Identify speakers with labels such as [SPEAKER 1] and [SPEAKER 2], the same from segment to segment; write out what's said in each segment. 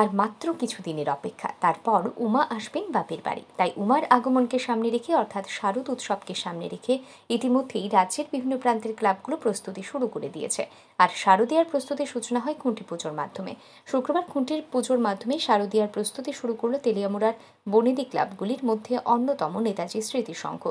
[SPEAKER 1] আর মাত্র কিছু দিনের অপেক্ষা তারপর উমা আসবেন বাপের বাড়ি তাই উমার আগমনকে সামনে রেখে অর্থাৎ শারদ উৎসবকে সামনে রেখে ইতিমধ্যেই রাজ্যের বিভিন্ন প্রান্তের ক্লাবগুলো প্রস্তুতি শুরু করে দিয়েছে আর শারদীয়ার প্রস্তুতির সূচনা হয় খুঁটি পুজোর মাধ্যমে শুক্রবার খুঁটির পুজোর মাধ্যমে শারদীয়ার প্রস্তুতি শুরু করলো তেলিয়ামুড়ার বনেদি ক্লাবগুলির মধ্যে অন্যতম নেতাজি স্মৃতি সংঘ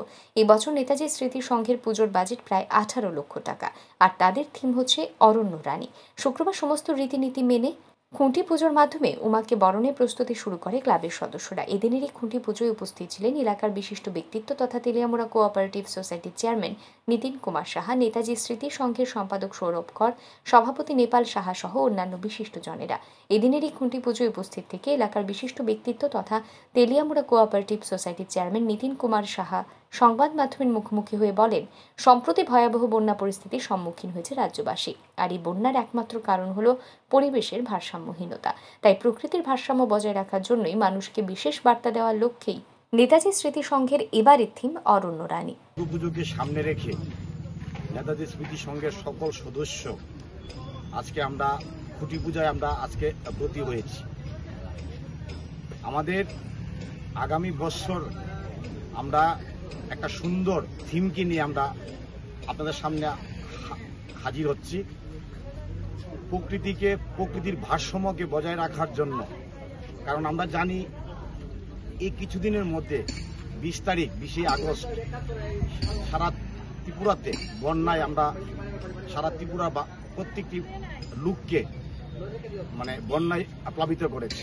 [SPEAKER 1] এবছর নেতাজি স্মৃতি সংঘের পুজোর বাজেট প্রায় আঠারো লক্ষ টাকা আর তাদের থিম হচ্ছে অরণ্য রানী শুক্রবার সমস্ত রীতিনীতি মেনে খুঁটি পুজোর মাধ্যমে উমাকে বরণে প্রস্তুতি শুরু করে ক্লাবের সদস্যরা এদিনেরই খুঁটি পুজোয় উপস্থিত ছিলেন এলাকার বিশিষ্ট ব্যক্তিত্ব তথা তেলিয়ামুড়া কোঅপারেটিভ সোসাইটির চেয়ারম্যান নীতিন কুমার সাহা নেতাজি স্মৃতি সংঘের সম্পাদক সৌরভ কর সভাপতি নেপাল সাহা সহ অন্যান্য বিশিষ্ট জনেরা এদিনেরই খুঁটি পুজোয় উপস্থিত থেকে এলাকার বিশিষ্ট ব্যক্তিত্ব তথা তেলিয়ামুড়া কোঅপারেটিভ সোসাইটির চেয়ারম্যান নিতিন কুমার সাহা সংবাদ মাধ্যমের মুখোমুখি হয়ে বলেন সম্প্রতি ভয়াবহ বন্যা পরিস্থিতির সম্মুখীন হয়েছে রাজ্যবাসী আর এই বন্যার একমাত্র কারণ হল পরিবেশের ভারসাম্যহীনতা তাই প্রকৃতির ভারসাম্য বজায় রাখার জন্যই মানুষকে বিশেষ বার্তা দেওয়ার লক্ষ্যেই নেতাজি স্মৃতি সংঘের এবারের থিম অরণ্য রানী
[SPEAKER 2] সামনে রেখে নেতাজি স্মৃতি সংঘের সকল সদস্য আজকে আমরা খুঁটি পূজায় আমরা আজকে ব্রতী হয়েছি আমাদের আগামী বছর আমরা একটা সুন্দর থিমকে নিয়ে আমরা আপনাদের সামনে হাজির হচ্ছি প্রকৃতিকে প্রকৃতির ভারসাম্যকে বজায় রাখার জন্য কারণ আমরা জানি এই কিছুদিনের মধ্যে বিশ তারিখ বিশে আগস্ট সারা ত্রিপুরাতে বন্যায় আমরা সারা ত্রিপুরা বা প্রত্যেকটি লোককে মানে বন্যায় প্লাবিত করেছে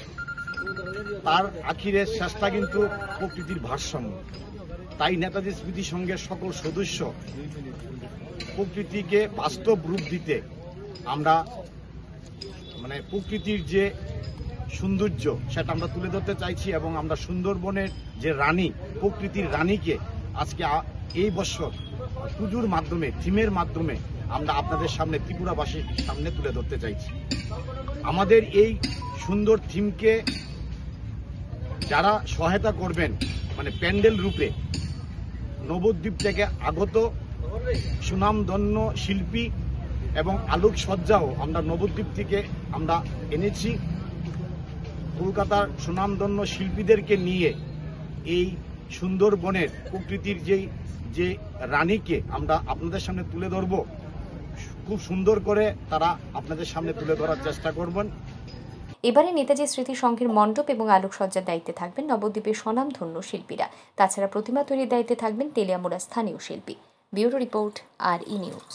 [SPEAKER 2] তার আখিরের শেষটা কিন্তু প্রকৃতির ভারসাম্য তাই নেতাজি স্মৃতি সংঘের সকল সদস্য প্রকৃতিকে বাস্তব রূপ দিতে আমরা মানে প্রকৃতির যে সৌন্দর্য সেটা আমরা তুলে ধরতে চাইছি এবং আমরা সুন্দরবনের যে রানী প্রকৃতির রানীকে আজকে এই বছর পুজোর মাধ্যমে থিমের মাধ্যমে আমরা আপনাদের সামনে ত্রিপুরাবাসীর সামনে তুলে ধরতে চাইছি আমাদের এই সুন্দর থিমকে যারা সহায়তা করবেন মানে প্যান্ডেল রূপে নবদ্বীপ থেকে আগত সুনামধন্য শিল্পী এবং আলোক সজ্জাও আমরা নবদ্বীপ থেকে আমরা এনেছি কলকাতার সুনামধন্য শিল্পীদেরকে নিয়ে এই সুন্দরবনের প্রকৃতির যেই যে রানীকে আমরা আপনাদের সামনে তুলে ধরব খুব সুন্দর করে তারা আপনাদের সামনে তুলে ধরার চেষ্টা করবেন
[SPEAKER 1] এবারে নেতাজি স্মৃতি সংঘের মণ্ডপ এবং আলোকসজ্জার দায়িত্বে থাকবেন নবদ্বীপের স্বনামধন্য শিল্পীরা তাছাড়া প্রতিমা তৈরির দায়িত্বে থাকবেন তেলিয়ামোড়া স্থানীয় শিল্পী ব্যুরো রিপোর্ট আর ই নিউজ